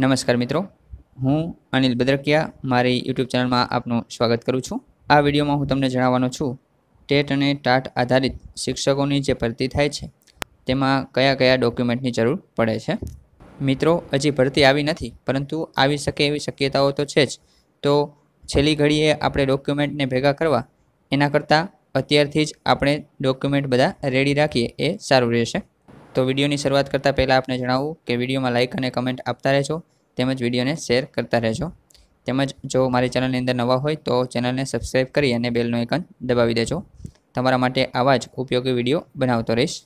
નમસ્કાર મિત્રો હું અનિલ બદ્રકિયા મારી યુટ્યુબ ચેનલમાં આપનું સ્વાગત કરું છું આ વિડીયોમાં હું તમને જણાવવાનો છું ટેટ અને ટાટ આધારિત શિક્ષકોની જે ભરતી થાય છે તેમાં કયા કયા ડોક્યુમેન્ટની જરૂર પડે છે મિત્રો હજી ભરતી આવી નથી પરંતુ આવી શકે એવી શક્યતાઓ તો છે જ તો છેલ્લી ઘડીએ આપણે ડોક્યુમેન્ટને ભેગા કરવા એના કરતાં અત્યારથી જ આપણે ડોક્યુમેન્ટ બધા રેડી રાખીએ એ સારું રહેશે તો વિડીયોની શરૂઆત કરતાં પહેલાં આપણે જણાવું કે વિડીયોમાં લાઇક અને કમેન્ટ આપતા રહેજો તેમજ વિડીયોને શેર કરતા રહેજો તેમજ જો મારી ચેનલની અંદર નવા હોય તો ચેનલને સબસ્ક્રાઈબ કરી અને બેલનો આઇકન દબાવી દેજો તમારા માટે આવા જ ઉપયોગી વિડીયો બનાવતો રહીશ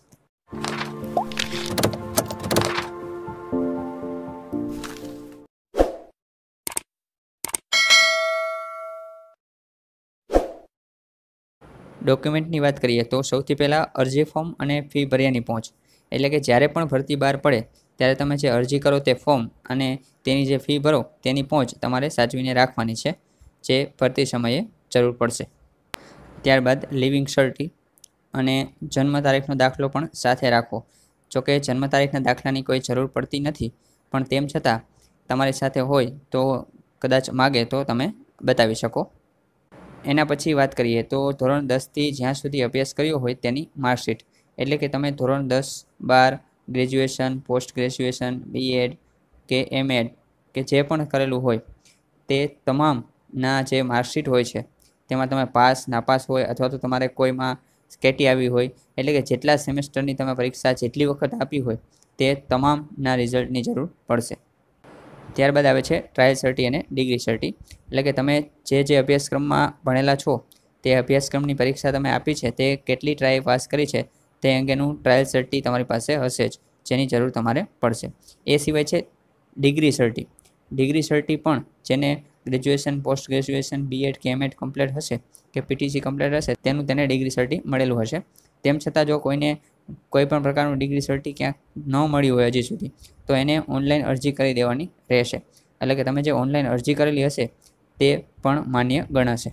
ડોક્યુમેન્ટની વાત કરીએ તો સૌથી પહેલાં અરજી ફોર્મ અને ફી ભર્યાની પહોંચ એટલે કે જ્યારે પણ ભરતી બહાર પડે ત્યારે તમે જે અરજી કરો તે ફોર્મ અને તેની જે ફી ભરો તેની પહોંચ તમારે સાચવીને રાખવાની છે જે ભરતી સમયે જરૂર પડશે ત્યારબાદ લિવિંગ સર્ટી અને જન્મ તારીખનો દાખલો પણ સાથે રાખો જોકે જન્મ તારીખના દાખલાની કોઈ જરૂર પડતી નથી પણ તેમ છતાં તમારી સાથે હોય તો કદાચ માગે તો તમે બતાવી શકો એના પછી વાત કરીએ તો ધોરણ દસથી જ્યાં સુધી અભ્યાસ કર્યો હોય તેની માર્કશીટ એટલે કે તમે ધોરણ દસ બાર ગ્રેજ્યુએશન પોસ્ટ ગ્રેજ્યુએશન બીએડ કે એમએડ કે જે પણ કરેલું હોય તે તમામના જે માર્કશીટ હોય છે તેમાં તમે પાસ નાપાસ હોય અથવા તો તમારે કોઈમાં સ્કેટી આવી હોય એટલે કે જેટલા સેમેસ્ટરની તમે પરીક્ષા જેટલી વખત આપી હોય તે તમામના રિઝલ્ટની જરૂર પડશે ત્યારબાદ આવે છે ટ્રાયલ સર્ટી અને ડિગ્રી સર્ટી એટલે કે તમે જે જે અભ્યાસક્રમમાં ભણેલા છો તે અભ્યાસક્રમની પરીક્ષા તમે આપી છે તે કેટલી ટ્રાય પાસ કરી છે તે અંગેનું ટ્રાયલ સર્ટી તમારી પાસે હશે જ જેની જરૂર તમારે પડશે એ સિવાય છે ડિગ્રી સર્ટી ડિગ્રી સર્ટી પણ જેને ગ્રેજ્યુએશન પોસ્ટ ગ્રેજ્યુએશન બીએડ કે એમએડ કમ્પ્લીટ હશે કે પીટીસી કમ્પ્લીટ હશે તેનું તેને ડિગ્રી સર્ટી મળેલું હશે તેમ છતાં જો કોઈને કોઈપણ પ્રકારનું ડિગ્રી સર્ટી ક્યાંક ન મળ્યું હોય હજી સુધી તો એને ઓનલાઈન અરજી કરી દેવાની રહેશે એટલે કે તમે જે ઓનલાઈન અરજી કરેલી હશે તે પણ માન્ય ગણાશે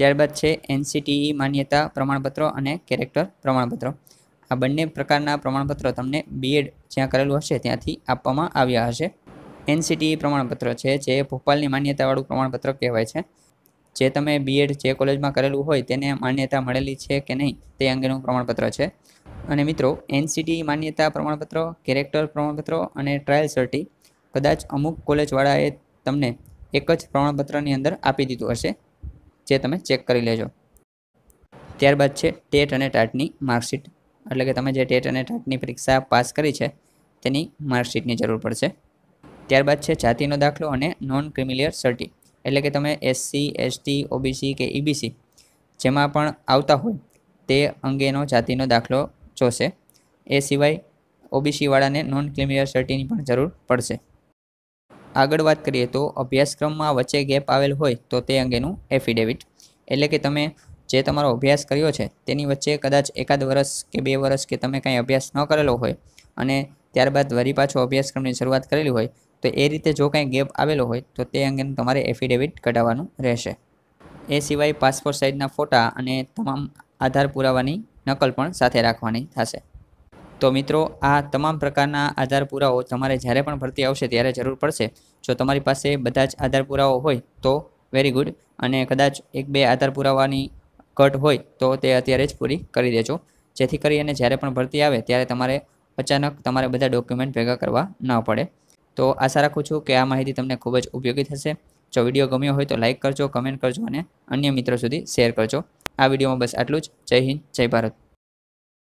ત્યારબાદ છે એનસીટીઈ માન્યતા પ્રમાણપત્રો અને કેરેક્ટર પ્રમાણપત્રો આ બંને પ્રકારના પ્રમાણપત્રો તમને બીએડ જ્યાં કરેલું હશે ત્યાંથી આપવામાં આવ્યા હશે એનસીટીઈ પ્રમાણપત્ર છે જે ભોપાલની માન્યતાવાળું પ્રમાણપત્ર કહેવાય છે જે તમે બીએડ જે કોલેજમાં કરેલું હોય તેને માન્યતા મળેલી છે કે નહીં તે અંગેનું પ્રમાણપત્ર છે અને મિત્રો એનસીટી માન્યતા પ્રમાણપત્રો કેરેક્ટર પ્રમાણપત્રો અને ટ્રાયલ સર્ટી કદાચ અમુક કોલેજવાળાએ તમને એક જ પ્રમાણપત્રની અંદર આપી દીધું હશે જે તમે ચેક કરી લેજો ત્યારબાદ છે ટેટ અને ટાટની માર્કશીટ એટલે કે તમે જે ટેટ અને ટાટની પરીક્ષા પાસ કરી છે તેની માર્કશીટની જરૂર પડશે ત્યારબાદ છે જાતિનો દાખલો અને નોન ક્રિમિલિયર સર્ટી એટલે કે તમે એસસી એસટી ઓબીસી કે ઈબીસી e જેમાં પણ આવતા હોય તે અંગેનો જાતિનો દાખલો જોશે એ સિવાય ઓબીસીવાળાને નોન ક્રિમિલિયર સર્ટીની પણ જરૂર પડશે આગળ વાત કરીએ તો અભ્યાસક્રમમાં વચ્ચે ગેપ આવેલ હોય તો તે અંગેનું એફિડેવિટ એટલે કે તમે જે તમારો અભ્યાસ કર્યો છે તેની વચ્ચે કદાચ એકાદ વર્ષ કે બે વર્ષ કે તમે કાંઈ અભ્યાસ ન કરેલો હોય અને ત્યારબાદ વરી પાછો અભ્યાસક્રમની શરૂઆત કરેલી હોય તો એ રીતે જો કાંઈ ગેપ આવેલો હોય તો તે અંગેનું તમારે એફિડેવિટ કઢાવવાનું રહેશે એ સિવાય પાસપોર્ટ સાઇઝના ફોટા અને તમામ આધાર પુરાવાની નકલ પણ સાથે રાખવાની થશે તો મિત્રો આ તમામ પ્રકારના આધાર પુરાવો તમારે જ્યારે પણ ભરતી આવશે ત્યારે જરૂર પડશે જો તમારી પાસે બધા જ આધાર પુરાવો હોય તો વેરી ગુડ અને કદાચ એક બે આધાર પુરાવાની ઘટ હોય તો તે અત્યારે જ પૂરી કરી દેજો જેથી કરી અને જ્યારે પણ ભરતી આવે ત્યારે તમારે અચાનક તમારે બધા ડોક્યુમેન્ટ ભેગા કરવા ન પડે તો આશા રાખું છું કે આ માહિતી તમને ખૂબ જ ઉપયોગી થશે જો વિડીયો ગમ્યો હોય તો લાઇક કરજો કમેન્ટ કરજો અને અન્ય મિત્રો સુધી શેર કરજો આ વિડીયોમાં બસ આટલું જ જય હિન્દ જય ભારત